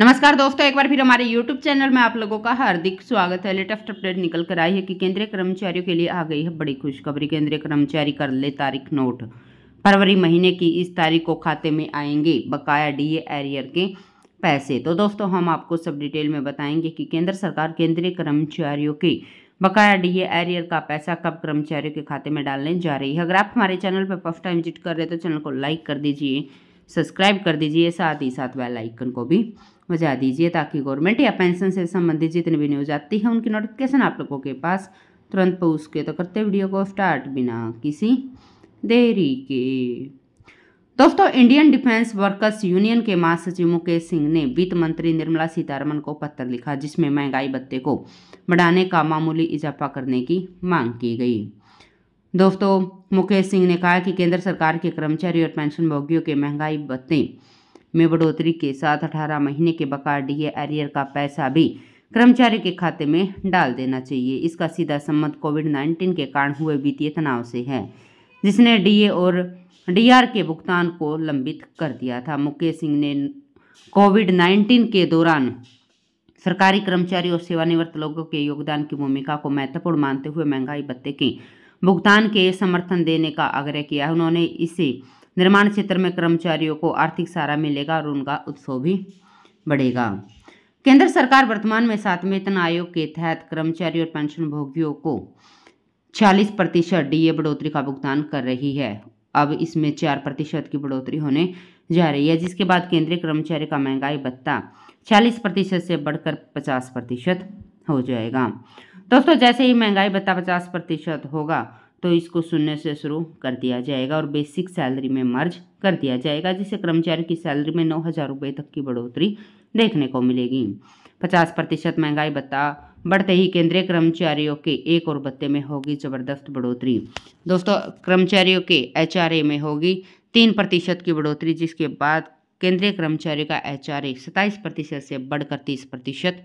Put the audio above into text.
नमस्कार दोस्तों एक बार फिर हमारे YouTube चैनल में आप लोगों का हार्दिक स्वागत है लेटेस्ट अपडेट निकल कर आई है कि केंद्रीय कर्मचारियों के लिए आ गई है बड़ी खुशखबरी केंद्रीय कर्मचारी कर ले तारीख नोट फरवरी महीने की इस तारीख को खाते में आएंगे बकाया डीए एरियर के पैसे तो दोस्तों हम आपको सब डिटेल में बताएंगे कि केंद्र सरकार केंद्रीय कर्मचारियों के बकाया डीए एरियर का पैसा कब कर्मचारियों के खाते में डालने जा रही है अगर आप हमारे चैनल पर फर्स्ट टाइम विजिट कर रहे हैं तो चैनल को लाइक कर दीजिए सब्सक्राइब कर दीजिए साथ ही साथ बेल आइकन को भी बजा दीजिए ताकि गवर्नमेंट या पेंशन से संबंधित जितनी भी न्यूज आती है उनकी नोटिफिकेशन आप लोगों के पास तुरंत पहुँच के तो करते वीडियो को स्टार्ट बिना किसी देरी के दोस्तों इंडियन डिफेंस वर्कर्स यूनियन के महासचिव मुकेश सिंह ने वित्त मंत्री निर्मला सीतारमन को पत्र लिखा जिसमें महंगाई भत्ते को बढ़ाने का मामूली इजाफा करने की मांग की गई दोस्तों मुकेश सिंह ने कहा कि केंद्र सरकार के कर्मचारी और पेंशन भोगियों के महंगाई भत्ते में बढ़ोतरी के साथ अठारह महीने के बकार डी एरियर का पैसा भी कर्मचारी के खाते में डाल देना चाहिए इसका सीधा संबंध कोविड नाइन्टीन के कारण हुए वित्तीय तनाव से है जिसने डीए और डीआर के भुगतान को लंबित कर दिया था मुकेश सिंह ने कोविड नाइन्टीन के दौरान सरकारी कर्मचारी और सेवानिवृत्त लोगों के योगदान की भूमिका को महत्वपूर्ण मानते हुए महंगाई भत्ते की भुगतान के समर्थन देने का आग्रह किया उन्होंने इसे निर्माण क्षेत्र में कर्मचारियों को आर्थिक सहारा मिलेगा और उनका उत्सव भी बढ़ेगा केंद्र सरकार वर्तमान में सातवें वेतन आयोग के तहत कर्मचारी और पेंशन भोगियों को 46 प्रतिशत डी ए बढ़ोतरी का भुगतान कर रही है अब इसमें चार प्रतिशत की बढ़ोतरी होने जा रही है जिसके बाद केंद्रीय कर्मचारी का महंगाई भत्ता 40 प्रतिशत से बढ़कर 50 प्रतिशत हो जाएगा दोस्तों जैसे ही महंगाई भत्ता पचास प्रतिशत होगा तो इसको शून्य से शुरू कर दिया जाएगा और बेसिक सैलरी में मर्ज कर दिया जाएगा जिससे कर्मचारी की सैलरी में नौ हज़ार रुपये तक की बढ़ोतरी देखने को मिलेगी पचास प्रतिशत महंगाई भत्ता बढ़ते ही केंद्रीय कर्मचारियों के एक और भत्ते में होगी जबरदस्त बढ़ोतरी दोस्तों कर्मचारियों के एच में होगी तीन प्रतिशत की बढ़ोतरी जिसके बाद केंद्रीय कर्मचारियों का एच आर ए सत्ताईस प्रतिशत से बढ़कर तीस प्रतिशत